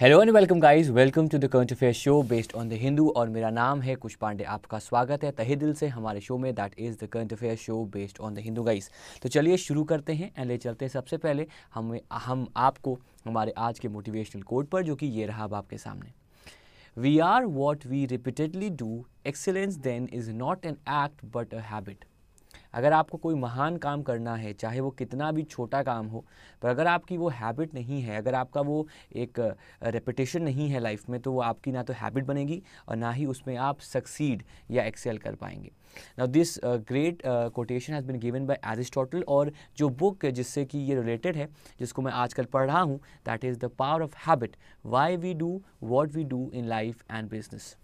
Hello and welcome guys welcome to the current affair show based on the Hindu और मेरा नाम है कुश पांडे आपका स्वागत है तहे दिल से हमारे शो में that is the current affair show based on the Hindu guys तो चलिए शुरू करते हैं एंड ले चलते हैं सबसे पहले हमें हम आपको हमारे आज के मोटिवेशनल कोड पर जो कि ये रहा अब आपके सामने we are what we repeatedly do excellence then is not an act but a habit अगर आपको कोई महान काम करना है चाहे वो कितना भी छोटा काम हो पर अगर आपकी वो हैबिट नहीं है अगर आपका वो एक रेपटेशन नहीं है लाइफ में तो वो आपकी ना तो हैबिट बनेगी और ना ही उसमें आप सक्सीड या एक्सेल कर पाएंगे now this great quotation has been given by Aristotle और जो बुक जिससे कि ये रिलेटेड है जिसको मैं आजकल पढ़ रहा हूँ that is the power of habit why we do what we do in life and business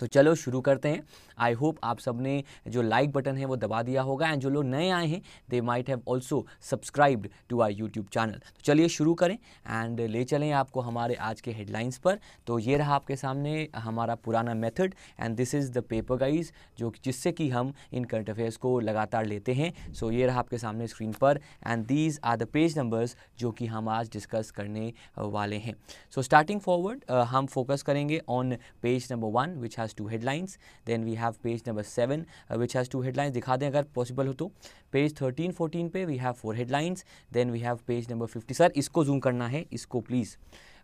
तो चलो शुरू करते हैं आई होप आप सब ने जो लाइक बटन है वो दबा दिया होगा एंड जो लोग नए आए हैं they might have also subscribed to our YouTube channel तो चलिए शुरू करें एंड ले चलें आपको हमारे आज के हेडलाइंस पर तो ये रहा आपके सामने हमारा पुराना method and this is the paper guys जो जिससे कि हम इन करंट अफेयर्स को लगातार लेते हैं सो so, ये रहा आपके सामने स्क्रीन पर and these are the page numbers जो कि हम आज डिस्कस करने वाले हैं सो स्टार्टिंग फॉरवर्ड हम फोकस करेंगे on page number one which has has two headlines then we have page number seven which has two headlines दिखा दें अगर पॉसिबल हो तो पेज थर्टीन फोर्टीन पे we have four headlines then we have page number fifty sir इसको zoom करना है इसको please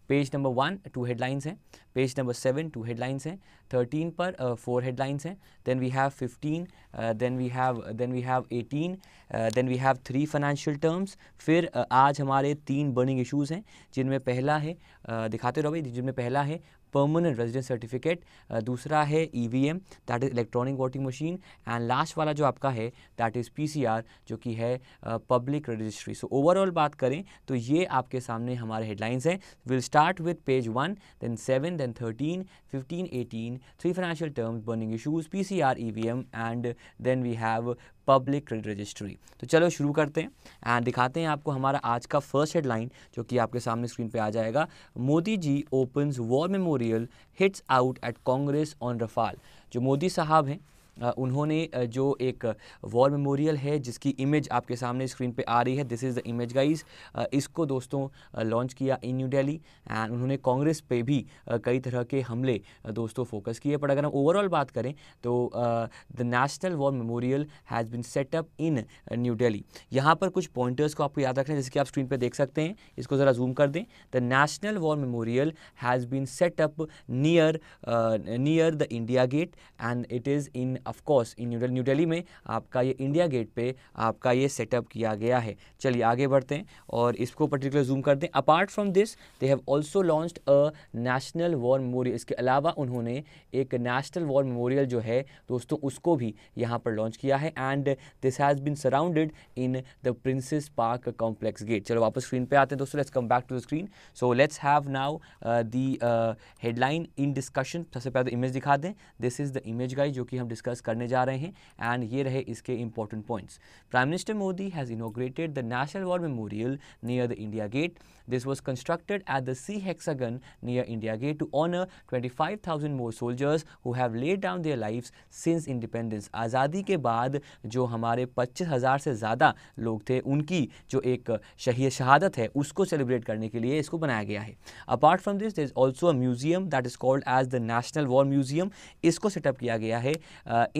page number one two headlines हैं page number seven two headlines हैं थर्टीन पर फोर uh, हेडलाइंस हैं then we have fifteen then we have then we have eighteen then we have three financial terms फिर uh, आज हमारे तीन burning issues हैं जिनमें पहला है uh, दिखाते रहो भाई जिनमें पहला है परमानेंट रेजिडेंस सर्टिफिकेट दूसरा है E V M that is electronic voting machine and last वाला जो आपका है that is P C R जो कि है पब्लिक रजिस्ट्री सो ओवरऑल बात करें तो ये आपके सामने हमारे हेडलाइंस हैं will start with page one then seven then thirteen fifteen eighteen three financial terms burning issues P C R E V M and then we have public credit registry तो चलो शुरू करते हैं एंड दिखाते हैं आपको हमारा आज का फर्स्ट हेडलाइन जो कि आपके सामने स्क्रीन पे आ जाएगा Modi ji opens war memorial hits out at Congress on Rafale जो मोदी साहब हैं उन्होंने जो एक वॉर मेमोरियल है जिसकी इमेज आपके सामने स्क्रीन पे आ रही है this is the image guys इसको दोस्तों लॉन्च किया इन न्यू दिल्ली एंड उन्होंने कांग्रेस पे भी कई तरह के हमले दोस्तों फोकस किए पर अगर हम ओवरऑल बात करें तो the national war memorial has been set up in New Delhi यहाँ पर कुछ पॉइंटर्स को आपको याद रखना है जैसे कि आप स्क्रीन पर देख सकते हैं इसको ज़रा जूम कर दें the national war memorial has been set up near near the India Gate and it is in of course in New New Delhi में आपका ये इंडिया गेट पे आपका ये सेटअप किया गया है चलिए आगे बढ़ते हैं और इसको पर्टिकुलर जूम करते हैं apart from this they have also launch a national war memorial इसके अलावा उन्होंने एक नेशनल वॉर मेमोरियल जो है दोस्तों उसको भी यहाँ पर लॉन्च किया है and this has been surrounded in the Princes Park complex gate चलो वापस स्क्रीन पर आते हैं दोस्तों let's come back to the screen so let's have now the headline in discussion सबसे पहले इमेज दिखा दें दिस इज़ द इमेज गाई जो कि हम डिस्कस डिस्कस करने जा रहे हैं एंड ये रहे इसके important points prime minister Modi has inaugurated the national war memorial near the India Gate This was constructed at the C hexagon near India Gate to honor 25,000 more soldiers who have laid down their lives since independence. आज़ादी के बाद जो हमारे 25,000 से ज़्यादा लोग थे उनकी जो एक शहीद शहादत है उसको सेलिब्रेट करने के लिए इसको बनाया गया है apart from this there is also a museum that is called as the national war museum इसको सेटअप किया गया है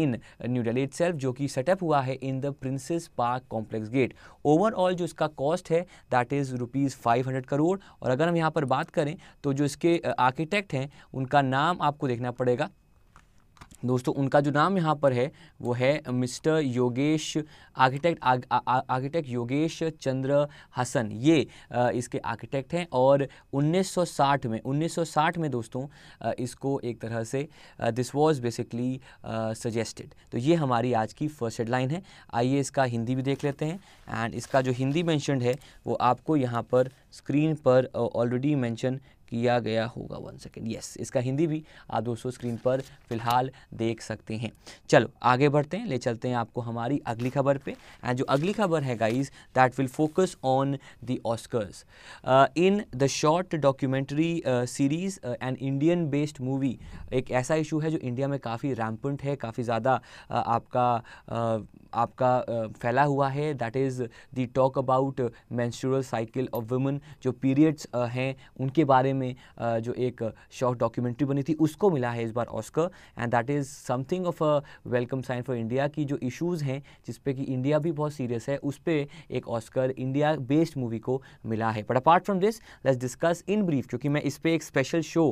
इन न्यू डेली इट जो कि सेटअप हुआ है in the Princes Park complex gate overall जो इसका कॉस्ट है that is rupees five hundred crore और अगर हम यहाँ पर बात करें तो जो इसके आर्किटेक्ट हैं उनका नाम आपको देखना पड़ेगा दोस्तों उनका जो नाम यहाँ पर है वो है mister Yogesh architect architect Yogesh Chandrahasan ये आ, इसके आर्किटेक्ट हैं और 1960 में 1960 में दोस्तों आ, इसको एक तरह से दिस वाज बेसिकली सजेस्टेड तो ये हमारी आज की फर्स्ट हेडलाइन है आइए इसका हिंदी भी देख लेते हैं एंड इसका जो हिंदी मैंशनड है वो आपको यहाँ पर स्क्रीन पर ऑलरेडी मैंशन किया गया होगा वन सेकेंड यस इसका हिंदी भी आप दोस्तों स्क्रीन पर फिलहाल देख सकते हैं चलो आगे बढ़ते हैं ले चलते हैं आपको हमारी अगली खबर पे एंड जो अगली खबर है guys that will focus on the Oscars in the short documentary series and Indian based movie एक ऐसा इशू है जो इंडिया में काफ़ी रैम्पंट है काफ़ी ज़्यादा uh, आपका uh, आपका uh, फैला हुआ है that is the talk about menstrual cycle of women जो पीरियड्स uh, हैं उनके बारे में में जो एक शॉर्ट डॉक्यूमेंट्री बनी थी उसको मिला है इस बार Oscar and that is something of a welcome sign for India की जो इश्यूज़ हैं जिसपे कि इंडिया भी बहुत सीरियस है उस पर एक ऑस्कर इंडिया बेस्ड मूवी को मिला है but apart from this let's discuss in brief क्योंकि मैं इस पर एक स्पेशल शो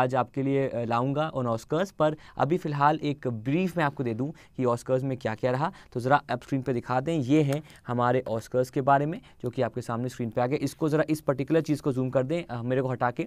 आज आपके लिए लाऊंगा ऑन ऑस्कर्स पर अभी फ़िलहाल एक ब्रीफ मैं आपको दे दूँ कि ऑस्कर्स में क्या क्या रहा तो ज़रा आप स्क्रीन पर दिखा दें ये है हमारे ऑस्कर्स के बारे में जो कि आपके सामने स्क्रीन पर आ गए इसको ज़रा इस पर्टिकुलर चीज़ को जूम कर दें मेरे को हटा के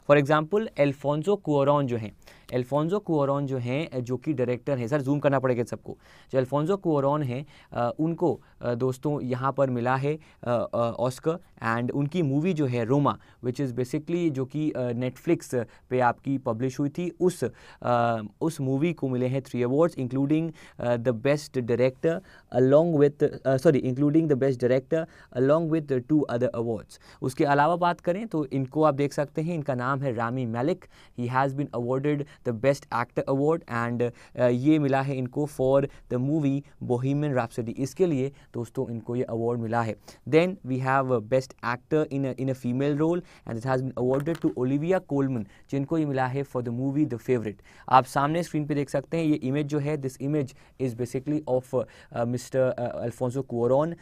फॉर एग्जाम्पल एल्फोंजो कुरॉन जो हैं एल्फोंजो कुरॉन जो हैं जो कि डायरेक्टर हैं सर जूम करना पड़ेगा सबको जो एल्फोंजो कुरॉन हैं उनको दोस्तों यहाँ पर मिला है ऑस्कर एंड उनकी मूवी जो है रोमा विच इज़ बेसिकली जो कि नेटफ्लिक्स पे आपकी पब्लिश हुई थी उस आ, उस मूवी को मिले हैं three awards including the best director along with sorry including the best director along with two other awards उसके अलावा बात करें तो इनको आप देख सकते हैं इनका नाम है Rami Malek he has been awarded the best actor award and ये मिला है इनको for the movie Bohemian Rhapsody इसके लिए दोस्तों इनको ये अवार्ड मिला है then we have best actor in in a female role and it has been awarded to Olivia Colman जिनको ये मिला है for the movie the favourite आप सामने स्क्रीन पर देख सकते हैं ये इमेज जो है this image is basically of Mister Alfonso Cuaron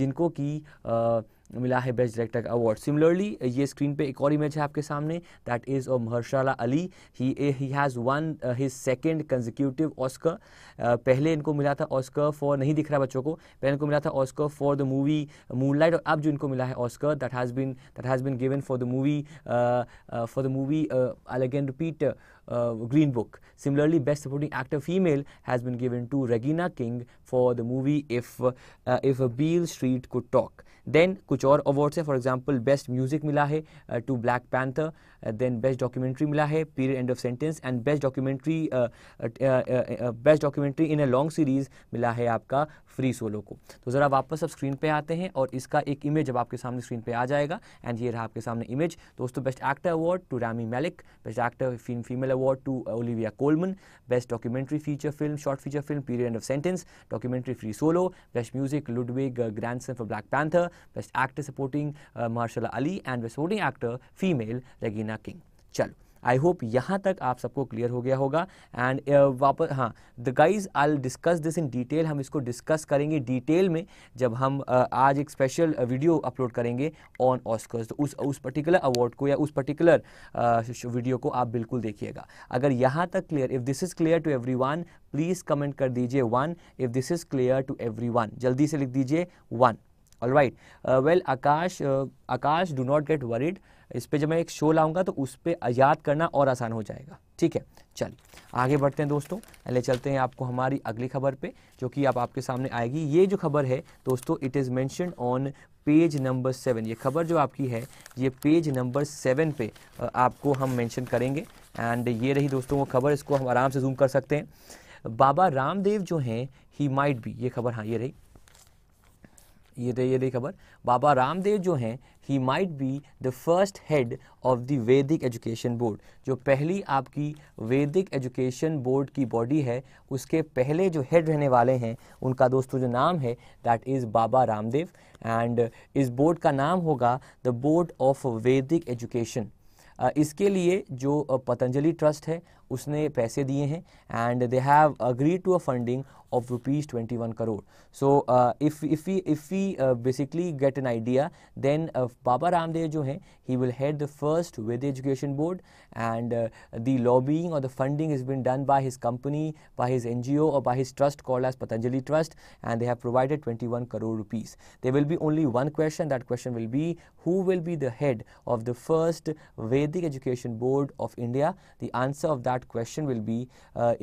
जिनको कि uh, मिला है बेस्ट डायरेक्टर का अवार्ड सिमिलरली ये स्क्रीन पे एक और इमेज है आपके सामने that is of Mahershala Ali he he has won his second consecutive Oscar पहले इनको मिला था ऑस्कर फॉर नहीं दिख रहा बच्चों को पहले इनको मिला था Oscar for the movie Moonlight और अब जो इनको मिला है Oscar that has been that has been given for the movie for the movie I again repeat Green Book similarly best supporting actor female has been given to Regina King for the movie if if Beale Street could talk then कुछ और awards है for example best music मिला है to Black Panther then best documentary मिला है period and of sentence and best documentary best documentary in a long series मिला है आपका फ्री सोलो को तो ज़रा वापस अब स्क्रीन पे आते हैं और इसका एक इमेज अब आपके सामने स्क्रीन पे आ जाएगा एंड ये रहा आपके सामने इमेज दोस्तों best actor award to Rami Malek best actor female award to Olivia Colman best documentary feature film short feature film period and of sentence documentary free solo best music Ludwig Goransson for Black Panther best actor supporting Marshall Ali and best supporting actor female Regina Karina King चलो I hope यहाँ तक आप सबको clear हो गया होगा and uh, वापस हाँ the guys I discuss this in detail हम इसको डिस्कस करेंगे डिटेल में जब हम uh, आज एक स्पेशल वीडियो अपलोड करेंगे ऑन ऑस्कर्स तो उस उस पर्टिकुलर अवार्ड को या उस पर्टिकुलर वीडियो uh, को आप बिल्कुल देखिएगा अगर यहाँ तक clear if this is clear to every please comment कर दीजिए one if this is clear to every जल्दी से लिख दीजिए one all right well Akash Akash do not get worried इस पर जब मैं एक शो लाऊंगा तो उस पर याद करना और आसान हो जाएगा ठीक है चल आगे बढ़ते हैं दोस्तों पहले चलते हैं आपको हमारी अगली खबर पे जो कि आप आपके सामने आएगी ये जो खबर है दोस्तों it is mentioned on page number seven ये खबर जो आपकी है ये पेज नंबर सेवन पे uh, आपको हम मेंशन करेंगे एंड ये रही दोस्तों वो खबर इसको हम आराम से जूम कर सकते हैं बाबा रामदेव जो हैं ही माइट भी ये खबर हाँ ये रही ये रही ये रही खबर बाबा रामदेव जो हैं he might be the first head of the Vedic education board जो पहली आपकी वैदिक एजुकेशन बोर्ड की बॉडी है उसके पहले जो हेड रहने वाले हैं उनका दोस्तों जो नाम है that is Baba Ramdev and इस बोर्ड का नाम होगा the board of Vedic education इसके लिए जो पतंजलि ट्रस्ट है उसने पैसे दिए हैं and they have agreed to a funding of rupees 21 crore so uh, if if we if we uh, basically get an idea then uh, baba ramdev jo hai he will head the first with education board and uh, the lobbying or the funding has been done by his company by his ngo or by his trust called as patanjali trust and they have provided 21 crore rupees there will be only one question that question will be who will be the head of the first vedic education board of india the answer of that that question will be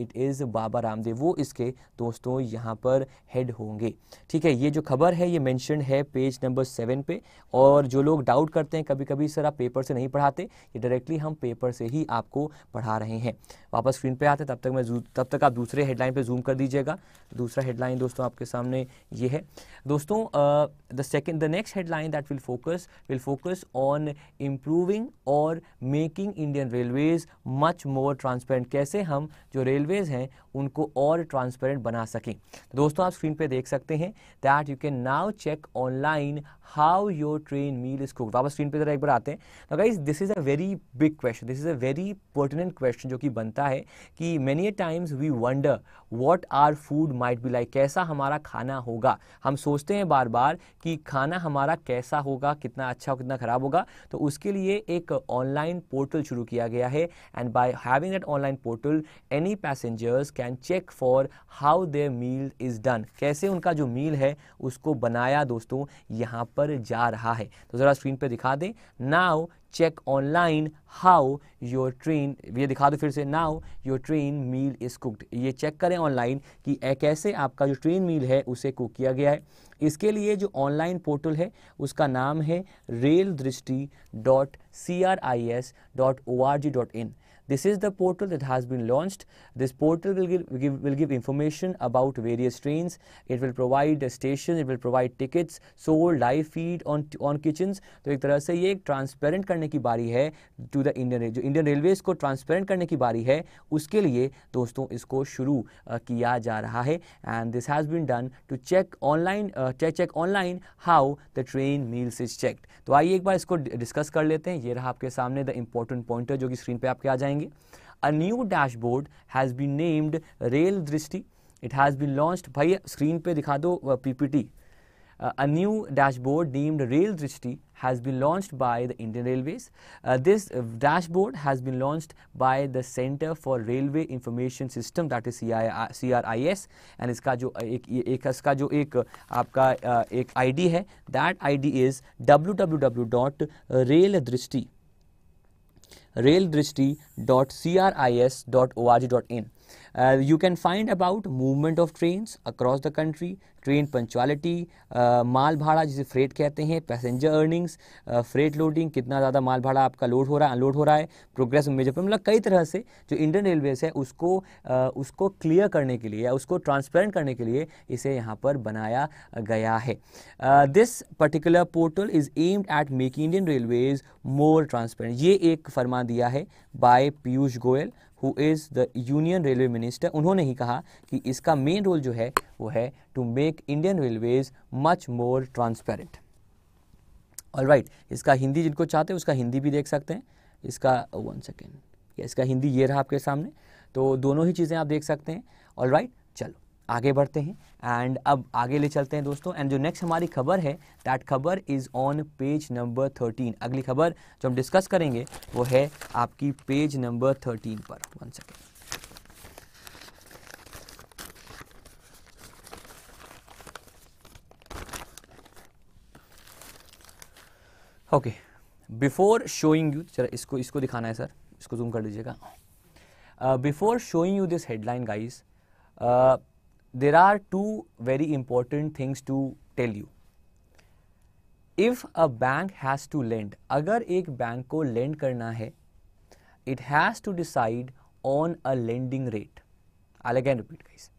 it is Baba Ramdev वो इसके दोस्तों यहाँ पर head होंगे ठीक है ये जो खबर है ये मैंशन है पेज नंबर सेवन पे और जो लोग डाउट करते हैं कभी कभी सर आप पेपर से नहीं पढ़ाते ये डायरेक्टली हम पेपर से ही आपको पढ़ा रहे हैं वापस स्क्रीन पे आते तब तक मैं तब तक आप दूसरे हेडलाइन पे जूम कर दीजिएगा दूसरा हेडलाइन दोस्तों आपके सामने ये है दोस्तों the second the next headline that will focus will focus on improving और making Indian Railways much more trans transparent कैसे हम जो रेलवेज हैं उनको और ट्रांसपेरेंट बना सकें तो दोस्तों आप स्क्रीन पे देख सकते हैं that you can now check online how your train meal is cook वापस स्क्रीन पे जरा एक बार आते हैं तो guys this is a very big question this is a very pertinent question जो कि बनता है कि many times we wonder what our food might be like कैसा हमारा खाना होगा हम सोचते हैं बार बार कि खाना हमारा कैसा होगा कितना अच्छा कितना ख़राब होगा तो उसके लिए एक ऑनलाइन पोर्टल शुरू किया गया है and by having that online portal any passengers can check for how their meal is done कैसे उनका जो मील है उसको बनाया दोस्तों यहाँ पर पर जा रहा है तो ज़रा स्क्रीन पर दिखा दें now check online how your train ये दिखा दो फिर से now your train meal is cooked ये चेक करें ऑनलाइन कि कैसे आपका जो ट्रेन मील है उसे कुक किया गया है इसके लिए जो ऑनलाइन पोर्टल है उसका नाम है rail Drishti dot C R I S dot O R G dot in This is the portal that has been launched. This portal will give, give, will give information about various trains. It will provide stations, it will provide tickets, sold, live feed on, on kitchens. तो एक तरह से ये एक transparent करने की बारी है टू द इंडियन जो इंडियन रेलवेज को ट्रांसपेरेंट करने की बारी है उसके लिए दोस्तों इसको शुरू किया जा रहा है and this has been done to check online check online how the train meals is checked तो आइए एक बार इसको डिस्कस कर लेते हैं ये रहा आपके सामने द इंपॉर्टेंट पॉइंटर जो कि स्क्रीन पे आपके आ जाएंगे करेंगे a new dashboard has been named rail Drishti it has been launched भाई स्क्रीन पे दिखा दो PPT a new dashboard named rail Drishti has been launched by the Indian Railways this dashboard has been launched by the centre for railway information system that is C R I S and इसका जो uh, एक, एक इसका जो एक uh, आपका uh, एक I है that I D is W W W dot rail Drishti rail Drishti dot C R I S dot O R G dot in Uh, you can find about movement of trains across the country, train punctuality uh, माल भाड़ा जिसे freight कहते हैं passenger earnings freight loading कितना ज़्यादा माल भाड़ा आपका load हो रहा है अनलोड हो रहा है प्रोग्रेस मेजर मतलब कई तरह से जो इंडियन रेलवेज है उसको आ, uh, उसको क्लियर करने के लिए या उसको ट्रांसपेरेंट करने के लिए इसे यहाँ पर बनाया गया है this particular portal is aimed at make Indian Railways more transparent ये एक फरमान दिया है by Piyush Goyal who is the union railway minister उन्होंने ही कहा कि इसका मेन रोल जो है वो है to make Indian Railways much more transparent all right इसका हिंदी जिनको चाहते हैं उसका हिंदी भी देख सकते हैं इसका वन oh, सेकेंड इसका हिंदी ये रहा आपके सामने तो दोनों ही चीज़ें आप देख सकते हैं ऑल राइट चलो आगे बढ़ते हैं एंड अब आगे ले चलते हैं दोस्तों एंड जो नेक्स्ट हमारी खबर है दैट खबर is on page number thirteen अगली खबर जो हम डिस्कस करेंगे वो है आपकी पेज नंबर थर्टीन पर one second okay before showing you चलो इसको इसको दिखाना है सर इसको जूम कर लीजिएगा before showing you this headline guys there are two very important things to tell you. If a bank has to lend, agar ek bank ko lend karna hai it has to decide on a lending rate. I'll again repeat guys.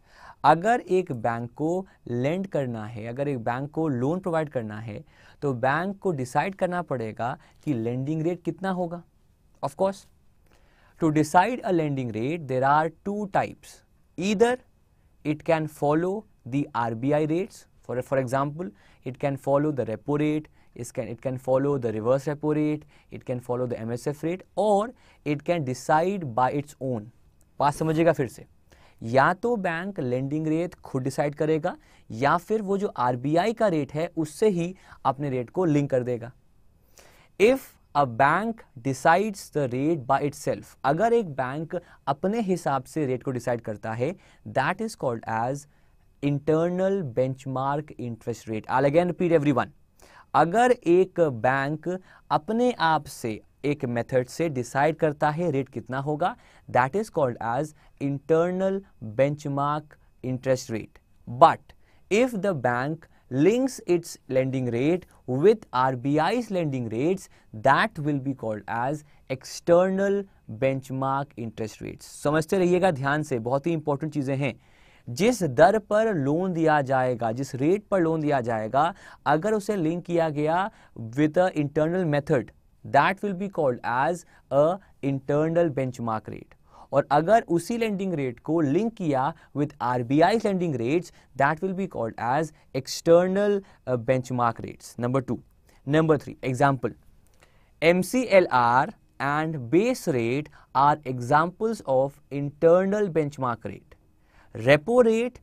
अगर एक bank को land करना है अगर एक bank को loan provide करना है तो बैंक को डिसाइड करना पड़ेगा कि लेंडिंग रेट कितना होगा of course to decide a lending rate there are two types either it can follow the RBI rates. For, for example, it can follow the repo rate, it can, it can follow the reverse repo rate, it can follow the MSF rate or it can decide by its own. पास समझिएगा फिर से या तो bank lending rate खुद decide करेगा या फिर वो जो आरबीआई का रेट है उससे ही अपने रेट को लिंक कर देगा if a bank decides the rate by itself अगर एक बैंक अपने हिसाब से रेट को डिसाइड करता है that is called as internal benchmark interest rate I again repeat everyone अगर एक बैंक अपने आप से एक मेथड से डिसाइड करता है रेट कितना होगा that is called as internal benchmark interest rate but if the bank links its lending rate with RBI's lending rates that will be called as external benchmark interest rates. समझते रहिएगा ध्यान से बहुत ही इंपॉर्टेंट चीज़ें हैं जिस दर पर लोन दिया जाएगा जिस रेट पर लोन दिया जाएगा अगर उसे लिंक किया गया with internal method that will be called as a internal benchmark rate और अगर उसी लैंडिंग रेट को लिंक किया with R B I lending rates that will be called as external benchmark rates number two number three example M C L R and base rate are examples of internal benchmark rate repo rate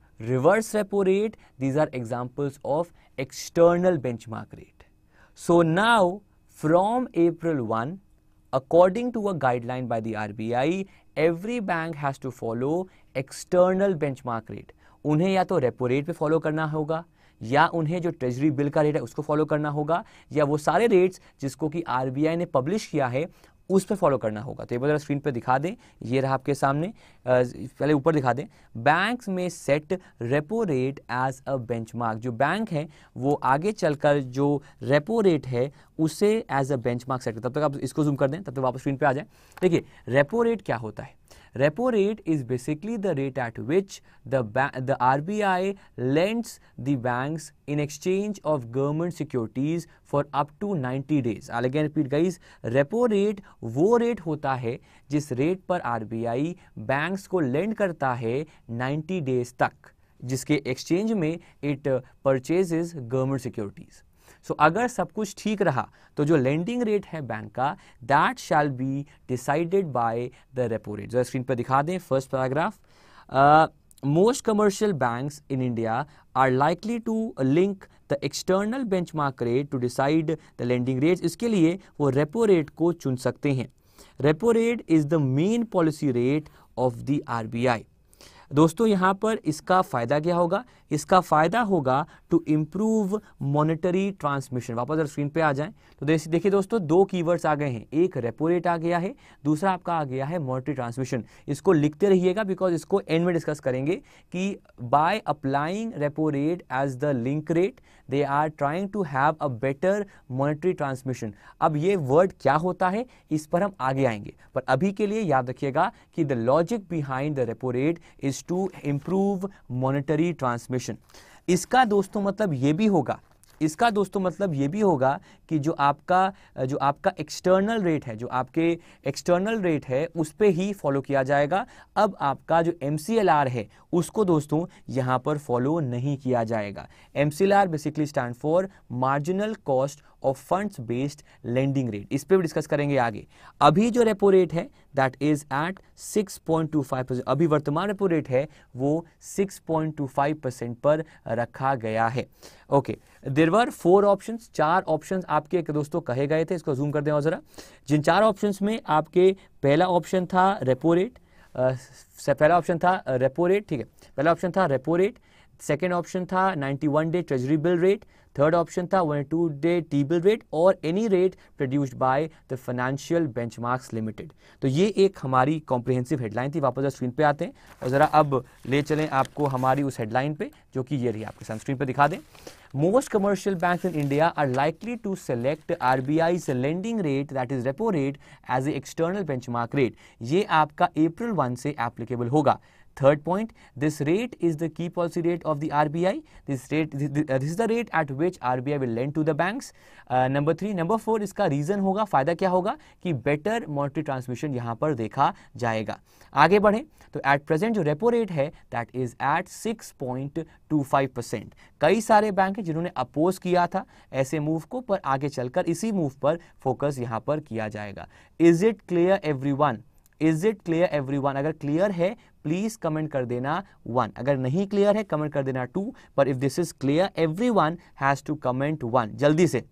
these are examples of external bench of external benchmark rate so now from april 1 according to a guideline by the rbi every bank has to follow external benchmark rate उन्हें या तो repo rate पे follow करना होगा या उन्हें जो treasury bill का रेट है उसको फॉलो करना होगा या वो सारे रेट्स जिसको कि आरबीआई ने पब्लिश किया है उस पर फॉलो करना होगा तो ये बार स्क्रीन पर दिखा दें ये रहा आपके सामने पहले ऊपर दिखा दें बैंक्स में set repo rate as a benchmark जो बैंक है वो आगे चलकर जो रेपो रेट है उसे एज अ बेंचमार्क सेट तब तक आप इसको जूम कर दें तब तक वापस स्क्रीन पर आ जाए देखिए रेपो रेट क्या होता है Repo rate is basically the rate at which the, the RBI lends the banks in exchange of government securities for up to 90 days. I'll again repeat guys, repo rate वो rate होता है जिस rate पर RBI banks को lend करता है 90 days तक जिसके exchange में it purchases government securities. So so, अगर सब कुछ ठीक रहा तो जो लैंडिंग रेट है बैंक का that shall be decided by the repo rate जो स्क्रीन पर दिखा दें first paragraph commercial commercial in India are likely to link the external benchmark rate to decide the lending rate इसके लिए वो repo rate को चुन सकते हैं repo rate is the main policy rate of the R दोस्तों यहाँ पर इसका फ़ायदा क्या होगा इसका फ़ायदा होगा टू इम्प्रूव मॉनिटरी ट्रांसमिशन वापस अगर स्क्रीन पे आ जाएं तो देखिए दोस्तों दो कीवर्ड्स आ गए हैं एक रेपो रेट आ गया है दूसरा आपका आ गया है मॉनिटरी ट्रांसमिशन इसको लिखते रहिएगा बिकॉज इसको एंड में डिस्कस करेंगे कि by applying repo rate as the link rate they are trying to have a better monetary transmission अब ये वर्ड क्या होता है इस पर हम आगे आएंगे पर अभी के लिए याद रखिएगा कि the logic behind the repo rate is to improve monetary transmission transmission इसका दोस्तों मतलब ये भी होगा इसका दोस्तों मतलब ये भी होगा कि जो आपका जो आपका एक्सटर्नल रेट है जो आपके एक्सटर्नल रेट है उस पर ही फॉलो किया जाएगा अब आपका जो एम है उसको दोस्तों यहाँ पर फॉलो नहीं किया जाएगा M basically stand for marginal cost और फंड्स बेस्ड लेंडिंग रेट इस पर भी डिस्कस करेंगे आगे अभी जो रेपो रेट है दैट इज एट 6.25 परसेंट अभी वर्तमान रेपो रेट है वो 6.25 परसेंट पर रखा गया है okay there were four option चार ऑप्शन आपके दोस्तों कहे गए थे इसको जूम कर दें और ज़रा जिन चार ऑप्शन में आपके पहला ऑप्शन था रेपो रेट पहला ऑप्शन था रेपो रेट ठीक है पहला ऑप्शन था रेपो रेट सेकेंड ऑप्शन था 91 day treasury bill rate third option था 102 डे टी बिल रेट और any rate produced by the financial benchmarks limited तो ये एक हमारी कॉम्प्रिहेंसिव हेडलाइन थी वापस स्क्रीन पे आते हैं और ज़रा अब ले चलें आपको हमारी उस हेडलाइन पे जो कि ये रही आपके सामने स्क्रीन पे दिखा दें most most commercial banks in India are likely to select RBI's lending rate that is repo rate as external benchmark rate ये आपका अप्रैल वन से एप्लीकेबल होगा Third point, this rate is the key policy rate of the RBI. This rate, th th this is the rate at which RBI will lend to the banks. Uh, number three, number four इसका reason होगा फायदा क्या होगा कि better monetary transmission यहाँ पर देखा जाएगा आगे बढ़े तो एट प्रेजेंट जो रेपो रेट है दैट इज एट 6.25 परसेंट कई सारे बैंक हैं जिन्होंने अपोज किया था ऐसे मूव को पर आगे चलकर इसी मूव पर फोकस यहाँ पर किया जाएगा is it clear everyone is it clear one अगर क्लियर है प्लीज कमेंट कर देना वन अगर नहीं क्लियर है कमेंट कर देना टू पर if this is clear every one has to comment one जल्दी से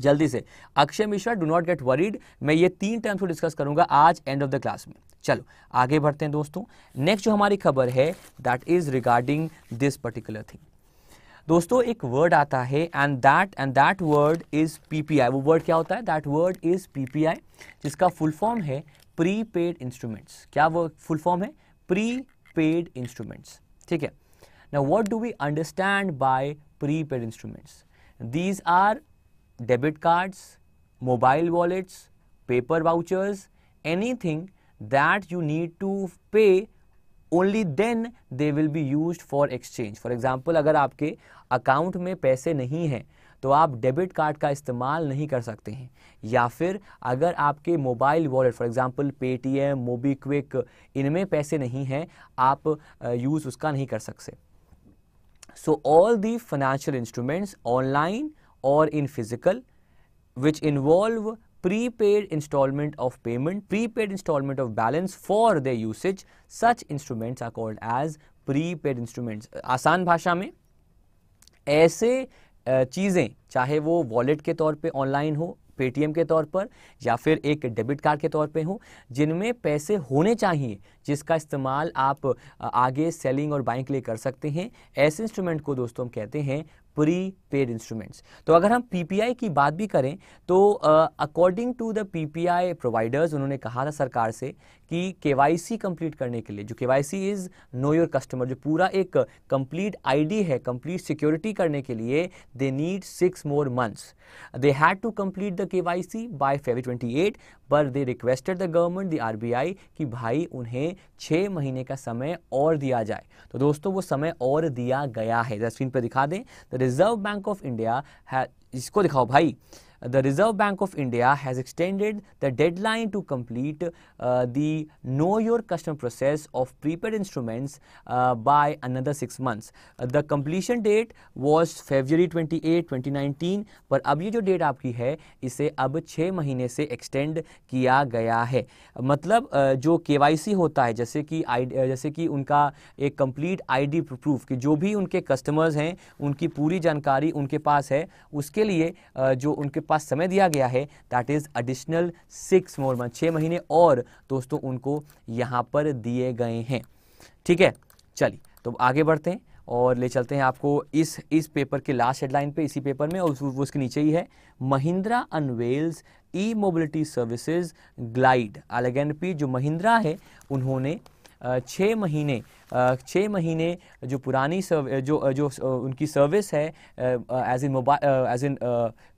जल्दी से Akshay Mishra do not get worried मैं ये तीन टर्म्स को डिस्कस करूंगा आज एंड ऑफ द क्लास में चलो आगे बढ़ते हैं दोस्तों नेक्स्ट जो हमारी खबर है that is regarding this particular thing दोस्तों एक वर्ड आता है and that and that word is PPI वो वर्ड क्या होता है दैट वर्ड इज पीपीआई जिसका फुल फॉर्म है प्री पेड इंस्ट्रूमेंट्स क्या वो फुल फॉर्म है प्री पेड इंस्ट्रूमेंट्स ठीक है ना what do we understand by prepaid instruments these are debit cards mobile wallets paper vouchers anything that you need to pay only then they will be use for exchange for example अगर आपके account में पैसे नहीं हैं तो आप debit card का इस्तेमाल नहीं कर सकते हैं या फिर अगर आपके mobile wallet for example Paytm MobiKwik इनमें पैसे नहीं हैं आप यूज़ उसका नहीं कर सकते so all the financial instruments online और in physical which involve prepaid installment of payment prepaid installment of balance for their usage such instruments are called as prepaid instruments आसान भाषा में ऐसे चीज़ें चाहे वो वॉलेट के तौर पे ऑनलाइन हो पेटीएम के तौर पर या फिर एक डेबिट कार्ड के तौर पे हो जिनमें पैसे होने चाहिए जिसका इस्तेमाल आप आगे सेलिंग और बाइंग के लिए कर सकते हैं ऐसे इंस्ट्रूमेंट को दोस्तों हम कहते हैं प्री पेड इंस्ट्रूमेंट्स तो अगर हम पीपीआई की बात भी करें तो according to the PPI providers उन्होंने कहा था सरकार से कि केवाईसी कंप्लीट करने के लिए जो KYC is know your customer जो पूरा एक कंप्लीट आईडी है कंप्लीट सिक्योरिटी करने के लिए they need six more months they had to complete the KYC by February twenty eight but they requested the government the RBI कि भाई उन्हें छः महीने का समय और दिया जाए तो दोस्तों वो समय और दिया गया है स्क्रीन पर दिखा दें रिजर्व बैंक ऑफ इंडिया है इसको दिखाओ भाई the Reserve Bank of India has extended the deadline to complete uh, the know your customer process of prepaid instruments uh, by another 6 months. Uh, the completion date was February 28, 2019 par ab ye jo date aapki hai ise ab 6 mahine se extend kiya gaya hai matlab uh, jo kyc hota hai jaise ki jaise ki unka ek complete id proof ki jo bhi unke customers hain unki puri jankari unke paas hai uske liye uh, jo unke paas पास समय दिया गया है that is additional six more month छः महीने और दोस्तों उनको यहाँ पर दिए गए हैं ठीक है चलिए तो आगे बढ़ते हैं और ले चलते हैं आपको इस इस पेपर के लास्ट हेडलाइन पे इसी पेपर में और उस, उसके नीचे ही है Mahindra unveils e mobility services Glyd एलेगेनपी जो महिंद्रा है उन्होंने छः महीने छः महीने जो पुरानी सर्व जो जो उनकी सर्विस है as in mobile as in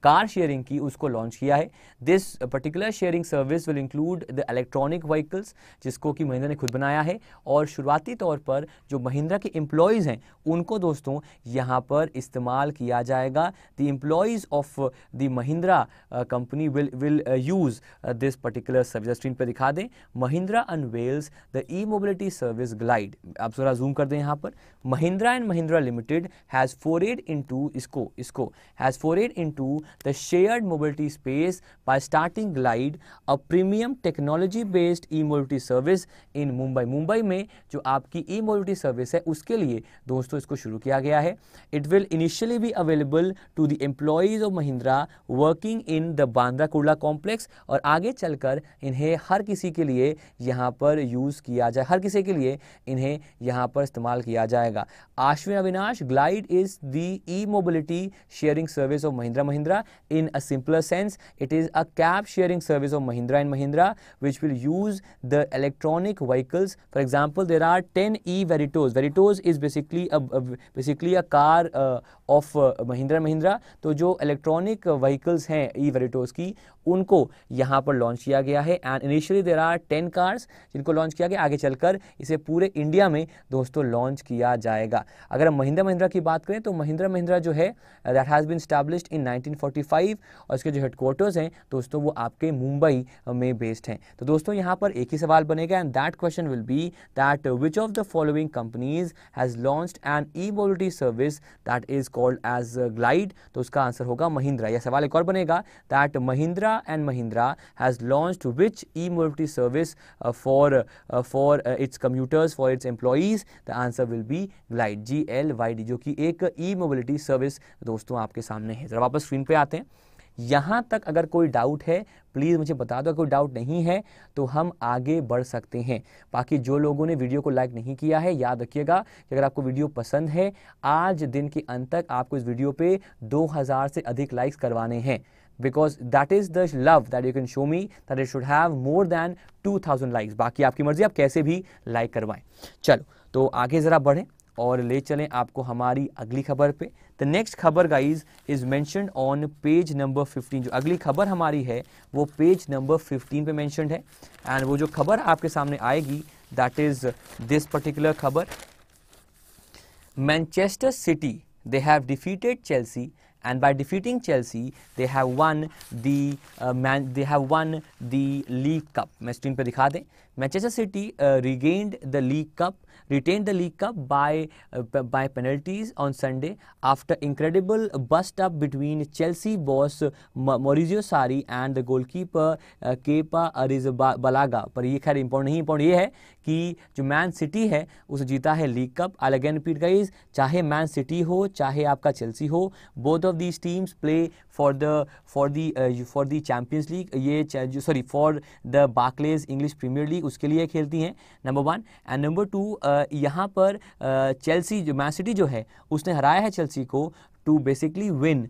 car sharing की उसको लॉन्च किया है this particular sharing service will include the electronic vehicles जिसको कि महिंद्रा ने खुद बनाया है और शुरुआती तौर पर जो महिंद्रा के एम्प्लॉयज़ हैं उनको दोस्तों यहाँ पर इस्तेमाल किया जाएगा the employees of the Mahindra company will will use this particular service screen पर दिखा दें Mahindra unveils the e mobility service Glyd आप ज़रा जूम कर दें यहाँ पर Mahindra and Mahindra limited has foray into इसको इसको has foray into the shared mobility space by starting Glyd a premium technology based e mobility service in Mumbai Mumbai में जो आपकी ई मोबिलिटी सर्विस है उसके लिए दोस्तों इसको शुरू किया गया है it will initially be available to the employees of Mahindra working in the Bandra Kurla complex और आगे चलकर इन्हें हर किसी के लिए यहाँ पर यूज़ किया जाए हर किसी के लिए इन्हें यहाँ पर इस्तेमाल किया जाएगा Ashwin Avinash Glyd is the e mobility sharing service of Mahindra Mahindra in a simpler sense it is a cab sharing service of Mahindra and Mahindra which will use the electronic vehicles for example there are ten e Veritos Veritos is basically basically a car of Mahindra Mahindra तो जो electronic vehicles हैं ई वेरिटोज की उनको यहां पर launch किया गया है and initially there are ten cars जिनको लॉन्च किया गया आगे चलकर इसे पूरे इंडिया में में दोस्तों लॉन्च किया जाएगा अगर हम महिंद्रा महिंद्रा की बात करें तो महिंद्रा महिंद्रा जो है that has been established in 1945 और इसके जो हेडक्वार्टर्स हैं दोस्तों वो आपके मुंबई uh, में बेस्ड हैं तो दोस्तों यहाँ पर एक ही सवाल बनेगा and that question will be that which of the following companies has launch an e mobility service that is called as Glyd तो उसका आंसर होगा महिंद्रा यह सवाल एक और बनेगा that Mahindra and Mahindra has launch which e mobility service for for its commuters for its employee employees the answer will be Glyd G L Y D जो कि एक ई मोबिलिटी सर्विस दोस्तों आपके सामने है जरा वापस स्क्रीन पर आते हैं यहाँ तक अगर कोई डाउट है प्लीज़ मुझे बता दो कोई डाउट नहीं है तो हम आगे बढ़ सकते हैं बाकी जो लोगों ने वीडियो को लाइक नहीं किया है याद रखिएगा कि अगर आपको वीडियो पसंद है आज दिन के अंत तक आपको इस वीडियो पे 2000 से अधिक लाइक्स करवाने हैं because that is the love that you can show me that it should have more than 2000 likes बाकी आपकी मर्जी आप कैसे भी लाइक करवाएं चलो तो आगे ज़रा बढ़ें और ले चलें आपको हमारी अगली खबर पे द नेक्स्ट खबर guys is mention on page number 15 जो अगली खबर हमारी है वो पेज नंबर 15 पे मैंशन है एंड वो जो खबर आपके सामने आएगी दैट इज दिस पर्टिकुलर खबर Manchester City they have defeated Chelsea and by defeating Chelsea they have won the uh, man they have won the League Cup main screen pe dikha de manchester city uh, regained the League Cup retained the League Cup by uh, by penalties on Sunday after incredible bust up between Chelsea boss Maurizio sari and the goalkeeper uh, Kepa Arrizabalaga पर ये खैर important नहीं important ये है कि जो man city है उसे जीता है League Cup I again repeat guys chahe man city ho chahe aapka chelsea ho both of these teams play for the for the uh, for the Champions League ये जो sorry for the Barclays English Premier League उसके लिए खेलती हैं number one and number two यहाँ पर uh, Chelsea जो Man City जो है उसने हराया है Chelsea को to basically win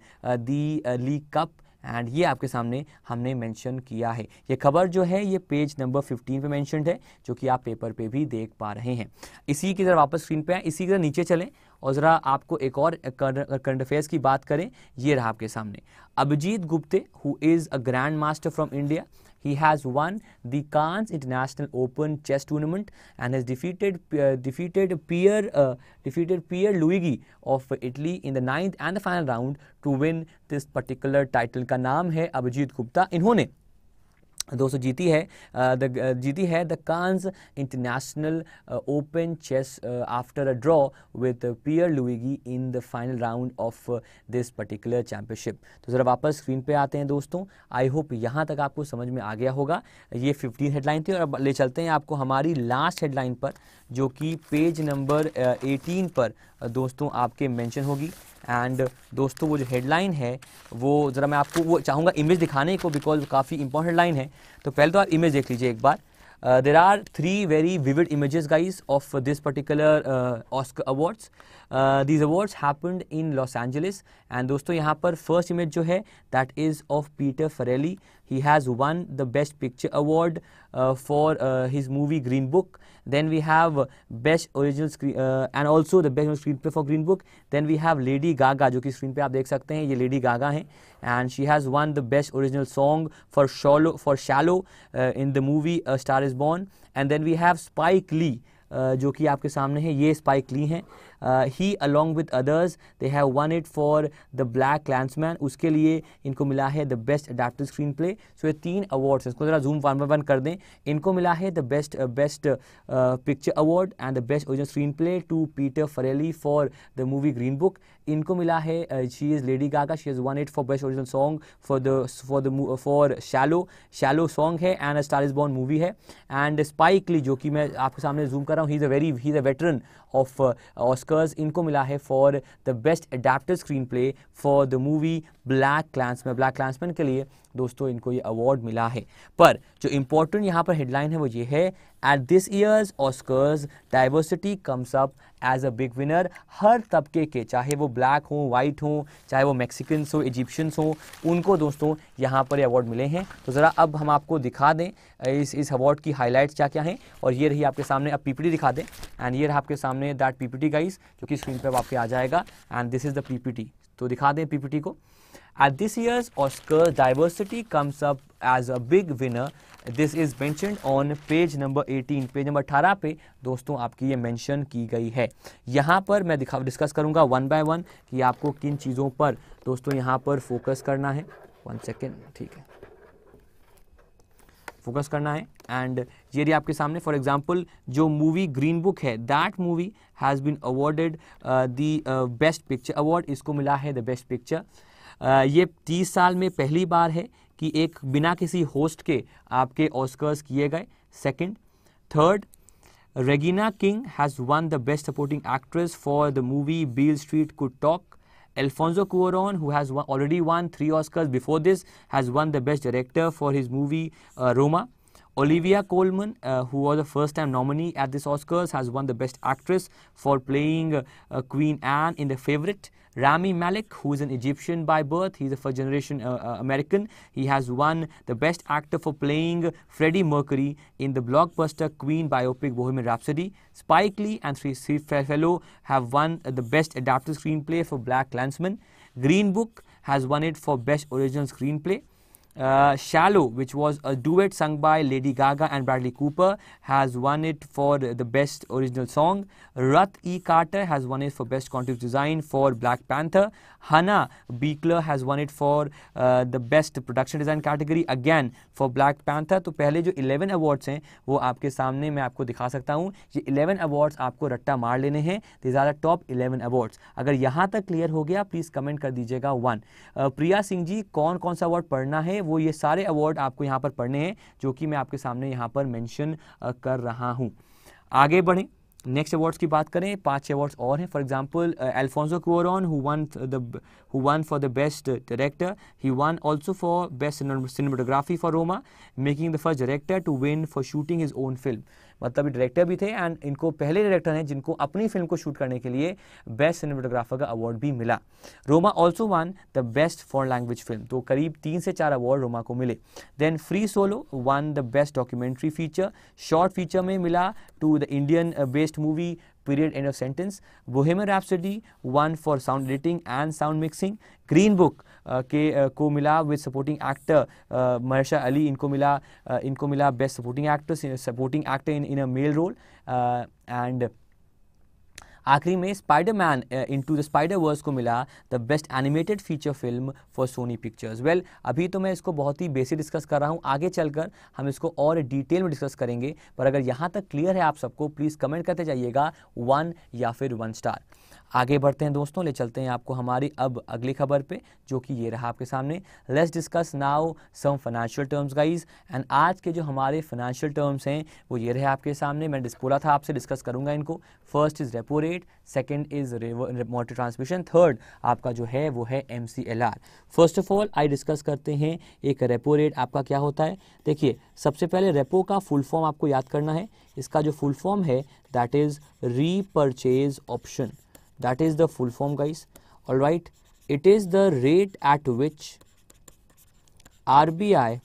the League Cup and ये आपके सामने हमने मेंशन किया है ये खबर जो है ये पेज नंबर 15 पे मेंशन है जो कि आप पेपर पे भी देख पा रहे हैं इसी की तरह वापस स्क्रीन पे आए इसी की तरह नीचे चलें और ज़रा आपको एक और करंट अफेयर्स की बात करें ये रहा आपके सामने Abhijit Gupte who is a grandmaster from India He has won the Cannes International Open chess tournament and has defeated uh, defeated Pierre uh, defeated Pierre Luigi of Italy in the ninth and the final round to win this particular title. का नाम है अभिजीत गुप्ता इन्होंने दोस्तों जीती है the जीती है the Cannes International Open chess after a draw with Pier Luigi in the final round of this particular championship तो ज़रा वापस स्क्रीन पे आते हैं दोस्तों आई होप यहाँ तक आपको समझ में आ गया होगा ये 15 हेडलाइन थी और अब ले चलते हैं आपको हमारी लास्ट हेडलाइन पर जो कि पेज नंबर एटीन पर दोस्तों आपके मैंशन होगी एंड दोस्तों वो जो हेडलाइन है वो ज़रा मैं आपको वो चाहूँगा इमेज दिखाने को बिकॉज काफ़ी इंपॉर्टेंट लाइन है तो पहले तो आप इमेज देख लीजिए एक बार there are three very vivid images guys of this particular Oscar awards these awards happened in Los Angeles and दोस्तों यहाँ पर फर्स्ट इमेज जो है that is of Peter Farrelly He has won the Best Picture Award uh, for uh, his movie Green Book. Then we have Best Original Screen uh, and also the Best Screenplay for Green Book. Then we have Lady Gaga jo ki screen जो कि screen पे आप देख सकते हैं ये Lady Gaga हैं and she has won the best original song for Shallow for Shallow in the movie Star Is Born and then we have Spike Lee जो कि आपके सामने है ये स्पाइक ली हैं he along with others they have won it for the Black Klansman उसके लिए इनको मिला है the best adaptive screenplay so ये तीन अवार्ड्स हैं इसको ज़रा जूम वन बाई वन कर दें इनको मिला है the best best picture award and the best original screenplay to Peter Farrelly for the movie Green Book इनको मिला है she is Lady Gaga she is won it for best original song for the for the for Shallow Shallow song है and Star Is Born movie है and Spike Lee जो कि मैं आपके सामने जूम कर रहा हूँ he is a very he is a veteran of Oscars इनको मिला है for the best adapted screenplay for the movie Black Klansman Black Klansman के लिए दोस्तों इनको ये अवार्ड मिला है पर जो इम्पोर्टेंट यहाँ पर हेडलाइन है वो ये है at this year's Oscars diversity comes up as a big winner हर तबके के चाहे वो ब्लैक हों वाइट हों चाहे वो मैक्सिकन्स हो इजिप्शियंस हो उनको दोस्तों यहाँ पर अवार्ड मिले हैं तो ज़रा अब हम आपको दिखा दें इस इस अवार्ड की हाईलाइट्स क्या क्या हैं और ये रही आपके सामने अब पीपीटी दिखा दें एंड ये रहा आपके सामने दैट पीपीटी गाइस जो कि स्क्रीन पर आपके आ जाएगा and this is the PPT तो दिखा दें पीपीटी को At this year's Oscar, diversity comes up as a big winner. This is mentioned on page number 18 Page number 18 पे दोस्तों आपकी ये mention की गई है यहाँ पर मैं दिखा डिस्कस करूँगा वन बाय वन कि आपको किन चीज़ों पर दोस्तों यहाँ पर फोकस करना है वन सेकेंड ठीक है फोकस करना है एंड ये रही आपके सामने फॉर एग्जांपल जो मूवी ग्रीन बुक है that movie has been awarded the best picture award इसको मिला है द बेस्ट पिक्चर ये तीस साल में पहली बार है कि एक बिना किसी होस्ट के आपके ऑस्कर्स किए गए second third Regina King has won the best supporting actress for the movie Beale Street Could Talk Alfonso Cuaron who has already won three Oscars before this has won the best director for his movie Roma Olivia Colman, uh, who was a first-time nominee at this Oscars, has won the Best Actress for playing uh, Queen Anne in The Favourite. Rami Malek, who is an Egyptian by birth, he's a first-generation uh, uh, American. He has won the Best Actor for playing Freddie Mercury in the blockbuster Queen biopic Bohemian Rhapsody. Spike Lee and Three Fellow have won the Best Adapted Screenplay for Black Klansman. Green Book has won it for Best Original Screenplay. Uh, Shallow, which was a duet sung by Lady Gaga and Bradley Cooper, has won it for the Best Original Song. Ruth E. Carter has won it for Best Contest Design for Black Panther. Hannah Beekler has won it for uh, the Best Production Design category again for Black Panther. तो पहले जो 11 awards हैं वो आपके सामने मैं आपको दिखा सकता हूँ ये 11 awards आपको रट्टा मार लेने हैं these are the top 11 awards. अगर यहाँ तक clear हो गया प्लीज़ कमेंट कर दीजिएगा वन uh, प्रिया सिंह जी कौन कौन सा award पढ़ना है वो ये सारे अवार्ड आपको यहाँ पर पढ़ने हैं जो कि मैं आपके सामने यहाँ पर मैंशन कर रहा हूँ आगे बढ़ें नेक्स्ट अवार्ड्स की बात करें पांच अवार्ड्स और हैं for example Alfonso Cuaron who won the who won for the best director he won also for best cinematography for Roma making the first director to win for shooting his own film मतलब director भी थे and इनको पहले director हैं जिनको अपनी film को shoot करने के लिए बेस्ट सिनेमाटोग्राफर का अवार्ड भी मिला Roma also won the best for language film तो करीब तीन से चार अवार्ड रोमा को मिले then Free Solo won the best documentary feature short feature में मिला to the Indian based movie Period and of Sentence bohemian rhapsody won for sound editing and sound mixing Green Book के को मिला with supporting actor Mahershala Ali इनको मिला इनको मिला best supporting actor supporting actor in in a male role and आखिरी में Spider Man into the Spider Verse को मिला the best animated feature film for Sony Pictures well अभी तो मैं इसको बहुत ही बेसिक डिस्कस कर रहा हूँ आगे चलकर हम इसको और डिटेल में डिस्कस करेंगे पर अगर यहाँ तक क्लियर है आप सबको प्लीज़ कमेंट करते जाइएगा वन या फिर वन स्टार आगे बढ़ते हैं दोस्तों ले चलते हैं आपको हमारी अब अगली खबर पे जो कि ये रहा आपके सामने let's discuss now some financial terms guys and आज के जो हमारे फाइनेंशियल टर्म्स हैं वो ये रहे आपके सामने मैं बोला था आपसे डिस्कस करूंगा इनको first is repo rate second is motor transmission third आपका जो है वो है um first of all I discuss करते हैं एक रेपो रेट आपका क्या होता है देखिए सबसे पहले रेपो का फुल फॉर्म आपको याद करना है इसका जो फुल फॉर्म है that is repurchase option that is the full form guys all right it is the rate at which RBI